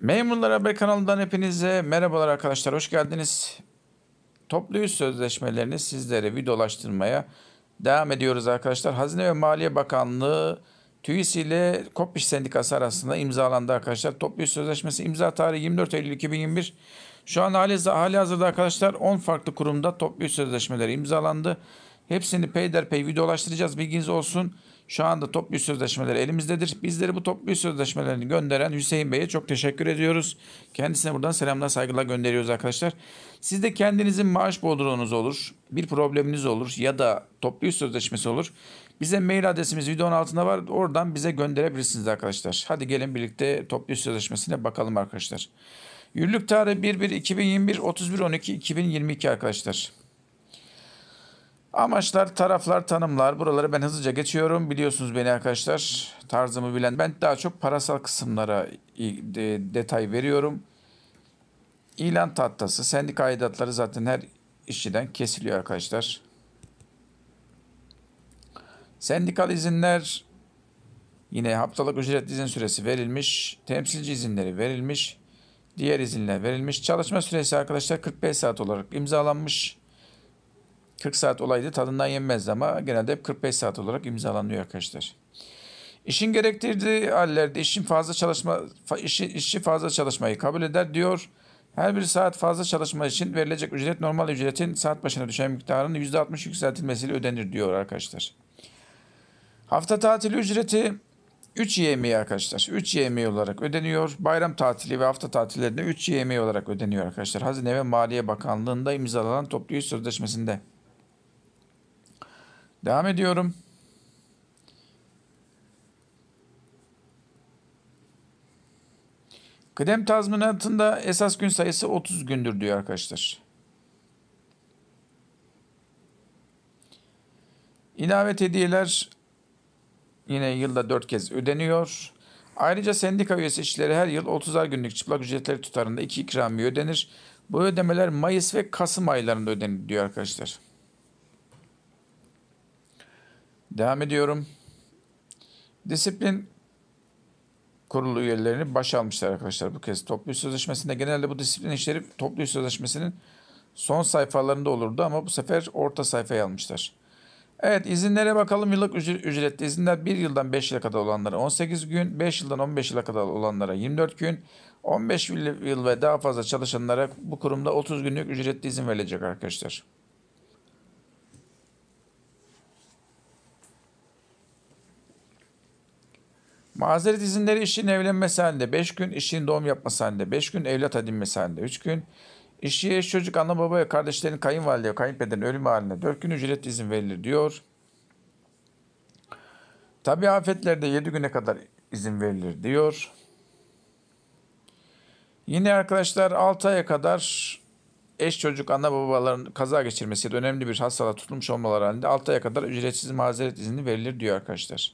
Memurlar Haber kanalından hepinize merhabalar arkadaşlar hoş geldiniz. Toplu üst sözleşmelerini sizlere videolaştırmaya devam ediyoruz arkadaşlar. Hazine ve Maliye Bakanlığı TÜİS ile Kopiş Sendikası arasında imzalandı arkadaşlar. Toplu üst sözleşmesi imza tarihi 24 Eylül 2021. Şu an hali, hali hazırda arkadaşlar 10 farklı kurumda toplu üst sözleşmeleri imzalandı. Hepsini peyderpey videolaştıracağız bilginiz olsun. Şu anda toplu sözleşmeleri elimizdedir. Bizleri bu toplu sözleşmelerini gönderen Hüseyin Bey'e çok teşekkür ediyoruz. Kendisine buradan selamlar saygılar gönderiyoruz arkadaşlar. Siz de kendinizin maaş bodrunuz olur, bir probleminiz olur ya da toplu sözleşmesi olur. Bize mail adresimiz videonun altında var. Oradan bize gönderebilirsiniz arkadaşlar. Hadi gelin birlikte toplu sözleşmesine bakalım arkadaşlar. Yürürlük tarihi 1-1-2021 31-12-2022 arkadaşlar. Amaçlar, taraflar, tanımlar. Buraları ben hızlıca geçiyorum. Biliyorsunuz beni arkadaşlar. Tarzımı bilen. Ben daha çok parasal kısımlara detay veriyorum. İlan tahtası, sendika aidatları zaten her işçiden kesiliyor arkadaşlar. Sendikal izinler yine haftalık ücret izin süresi verilmiş. Temsilci izinleri verilmiş. Diğer izinler verilmiş. Çalışma süresi arkadaşlar 45 saat olarak imzalanmış. 40 saat olaydı tadından yenmez ama genelde hep 45 saat olarak imzalanıyor arkadaşlar. İşin gerektirdiği hallerde işin fazla çalışma işi, işçi fazla çalışmayı kabul eder diyor. Her bir saat fazla çalışma için verilecek ücret normal ücretin saat başına düşen miktarın %60 yükseltilmesiyle ödenir diyor arkadaşlar. Hafta tatili ücreti 3 yemeği arkadaşlar. 3 yemeği olarak ödeniyor. Bayram tatili ve hafta tatillerinde 3 yemeği olarak ödeniyor arkadaşlar. Hazine ve Maliye Bakanlığı'nda imzalanan toplu iş sözleşmesinde. Devam ediyorum. Kıdem tazminatında esas gün sayısı 30 gündür diyor arkadaşlar. İlave hediyeler yine yılda 4 kez ödeniyor. Ayrıca sendika üyesi işçileri her yıl 30'ar günlük çıplak ücretleri tutarında 2 ikramiye ödenir. Bu ödemeler Mayıs ve Kasım aylarında ödenir diyor arkadaşlar. Devam ediyorum. Disiplin kurulu üyelerini baş almışlar arkadaşlar bu kez. Toplu iş sözleşmesinde genelde bu disiplin işleri toplu iş sözleşmesinin son sayfalarında olurdu ama bu sefer orta sayfaya almışlar. Evet izinlere bakalım yıllık ücretli izinler 1 yıldan 5 yıla kadar olanlara 18 gün, 5 yıldan 15 yıla kadar olanlara 24 gün, 15 yıl ve daha fazla çalışanlara bu kurumda 30 günlük ücretli izin verilecek arkadaşlar. Mazeret izinleri işin evlenmesi halinde 5 gün, işin doğum yapması halinde 5 gün, evlat edinmesi halinde 3 gün, işi eş çocuk ana baba ve kardeşlerin kayınvalide ve kayınpederin ölümü halinde 4 gün ücret izin verilir diyor. Tabi afetlerde 7 güne kadar izin verilir diyor. Yine arkadaşlar 6 aya kadar eş çocuk ana babaların kaza geçirmesi ya da önemli bir hastalığa tutulmuş olmaları halinde 6 aya kadar ücretsiz mazeret izni verilir diyor arkadaşlar.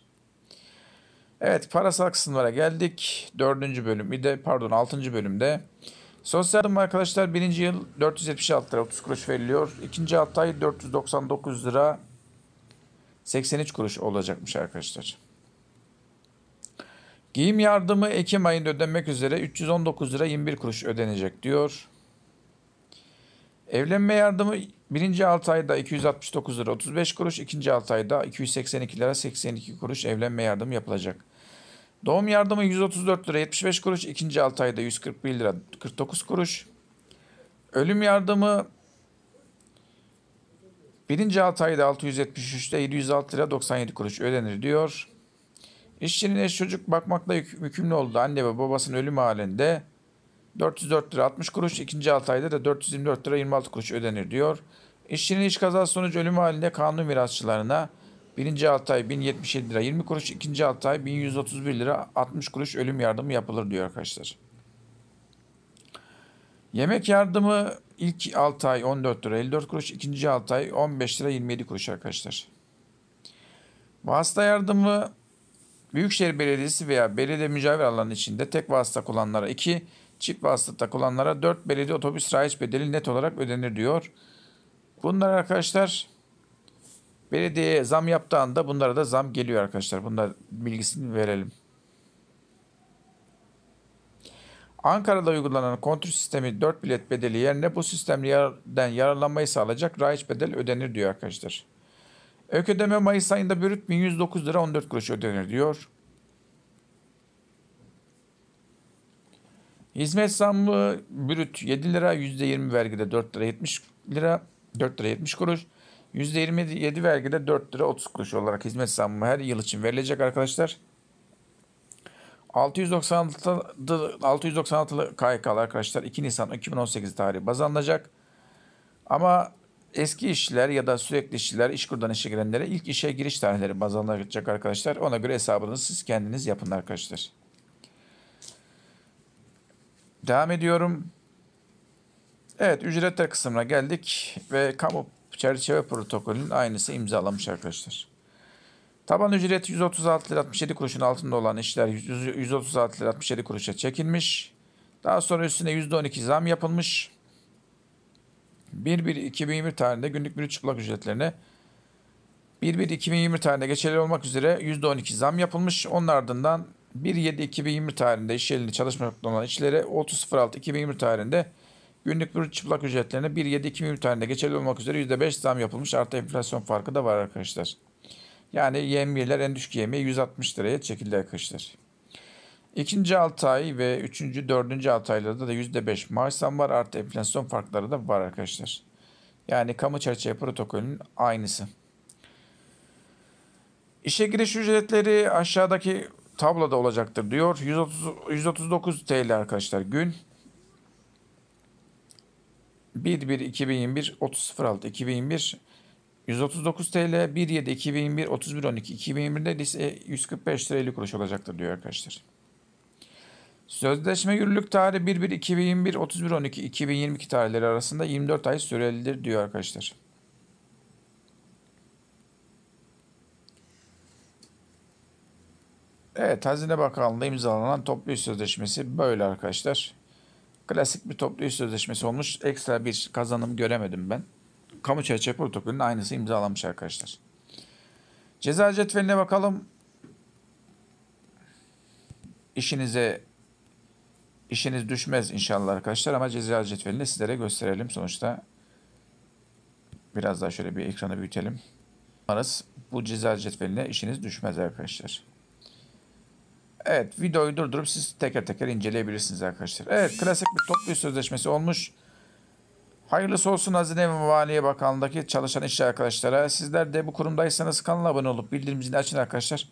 Evet parasal kısımlara geldik. Dördüncü bölüm bir de pardon altıncı bölümde. Sosyal yardım arkadaşlar birinci yıl 476 lira 30 kuruş veriliyor. İkinci altı ay 499 lira 83 kuruş olacakmış arkadaşlar. Giyim yardımı Ekim ayında ödenmek üzere 319 lira 21 kuruş ödenecek diyor. Evlenme yardımı birinci 6 ayda 269 lira 35 kuruş, ikinci 6 ayda 282 lira 82 kuruş evlenme yardımı yapılacak. Doğum yardımı 134 lira 75 kuruş, ikinci 6 ayda 141 lira 49 kuruş. Ölüm yardımı birinci 6 ayda 673'te 706 lira 97 kuruş ödenir diyor. İşçinin eş çocuk bakmakla yük yükümlü olduğu anne ve babasının ölüm halinde 404 lira 60 kuruş, ikinci 6 ayda da 424 lira 26 kuruş ödenir diyor. İşçinin iş kazası sonucu ölümü halinde kanun mirasçılarına birinci 6 ay 1077 lira 20 kuruş, ikinci 6 ay 1131 lira 60 kuruş ölüm yardımı yapılır diyor arkadaşlar. Yemek yardımı ilk 6 ay 14 lira 54 kuruş, ikinci 6 ay 15 lira 27 kuruş arkadaşlar. Vasıta yardımı Büyükşehir Belediyesi veya belediye mücavir alanının içinde tek vasıta kullananlara 2, çift vasıta takılanlara 4 belediye otobüs rayiç bedeli net olarak ödenir diyor. Bunlar arkadaşlar belediye zam yaptığı anda bunlara da zam geliyor arkadaşlar. Bunlar bilgisini verelim. Ankara'da uygulanan kontür sistemi 4 bilet bedeli yerine bu sistemden yararlanmayı sağlayacak rayiç bedeli ödenir diyor arkadaşlar. Ök ödeme Mayıs ayında bürüt 1109 lira 14 kuruş ödenir diyor. Hizmet zammı brüt 7 lira, %20 vergide 4 lira 70 lira, 4 lira 70 kuruş. %27 vergide 4 lira 30 kuruş olarak hizmet zammı her yıl için verilecek arkadaşlar. 696 696 KYK arkadaşlar 2 Nisan 2018 tarihi baz alınacak. Ama eski işçiler ya da sürekli işçiler, işkurdan işe girenlere ilk işe giriş tarihleri baz alınacak arkadaşlar. Ona göre hesabınızı siz kendiniz yapın arkadaşlar. Devam ediyorum. Evet ücretler kısmına geldik ve kamu çerçeve protokolünün aynısı imzalanmış arkadaşlar. Taban ücret 136 lira 67 kuruşun altında olan işler 136 lira 67 kuruşa çekilmiş. Daha sonra üstüne %12 zam yapılmış. 1-1-2020 tarihinde günlük bürüt çıplak ücretlerine 1-1-2020 tarihinde geçerli olmak üzere %12 zam yapılmış. Onun ardından 1.7.2020 tarihinde iş yerinde çalışma olan işçilere 30.06.2020 tarihinde günlük bir çıplak ücretlerine 1.7.2020 tarihinde geçerli olmak üzere %5 zam yapılmış. Artı enflasyon farkı da var arkadaşlar. Yani yemiyeler en düşük yemeği 160 liraya çekildi arkadaşlar. İkinci 6 ay ve üçüncü, dördüncü 6 aylarda da %5 maaş zam var. Artı enflasyon farkları da var arkadaşlar. Yani kamu çerçeve protokolünün aynısı. İşe giriş ücretleri aşağıdaki tabloda olacaktır diyor. 130, 139 TL arkadaşlar gün. 1 2021 3006 2021 139 TL 17 2021 31 12 2021'de lise 145 TL kuruş olacaktır diyor arkadaşlar. Sözleşme yürürlük tarihi 1 2021 31 2022 tarihleri arasında 24 ay sürelidir diyor arkadaşlar. Evet Hazine Bakanlığı imzalanan toplu iş sözleşmesi böyle arkadaşlar. Klasik bir toplu iş sözleşmesi olmuş. Ekstra bir kazanım göremedim ben. Kamu çerçeve protokolünün aynısı imzalanmış arkadaşlar. Ceza cetveline bakalım. İşinize işiniz düşmez inşallah arkadaşlar ama ceza cetvelini sizlere gösterelim sonuçta. Biraz daha şöyle bir ekranı büyütelim. Umarız bu ceza cetveline işiniz düşmez arkadaşlar. Evet videoyu durdurup siz teker teker inceleyebilirsiniz arkadaşlar. Evet klasik bir toplu sözleşmesi olmuş. Hayırlısı olsun Hazine ve Maliye Bakanlığı'ndaki çalışan işçi arkadaşlara. Sizler de bu kurumdaysanız kanala abone olup bildirim zilini açın arkadaşlar.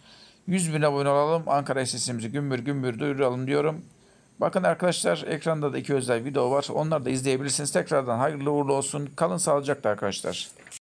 100 bin abone olalım. Ankara sesimizi gümbür gümbür duyuralım diyorum. Bakın arkadaşlar ekranda da iki özel video var. Onları da izleyebilirsiniz. Tekrardan hayırlı uğurlu olsun. Kalın sağlıcakla arkadaşlar.